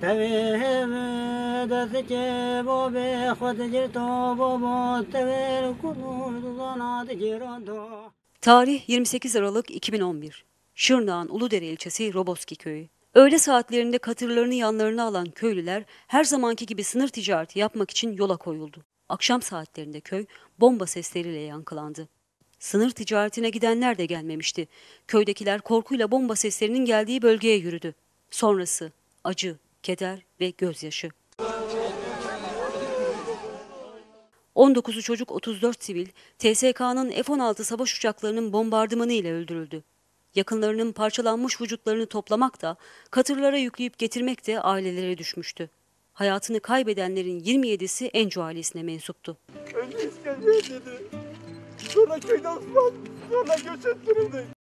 Tarih 28 Aralık 2011. Şırnağ'ın Uludere ilçesi Roboski köyü. Öğle saatlerinde katırlarını yanlarına alan köylüler her zamanki gibi sınır ticareti yapmak için yola koyuldu. Akşam saatlerinde köy bomba sesleriyle yankılandı. Sınır ticaretine gidenler de gelmemişti. Köydekiler korkuyla bomba seslerinin geldiği bölgeye yürüdü. Sonrası acı, keder ve gözyaşı. 19 çocuk 34 sivil, TSK'nın F-16 savaş uçaklarının bombardımanı ile öldürüldü. Yakınlarının parçalanmış vücutlarını toplamak da, katırlara yükleyip getirmek de ailelere düşmüştü. Hayatını kaybedenlerin 27'si Encu ailesine mensuptu. Önce İskender dedi, sonra köyden sonra göç ettirildi.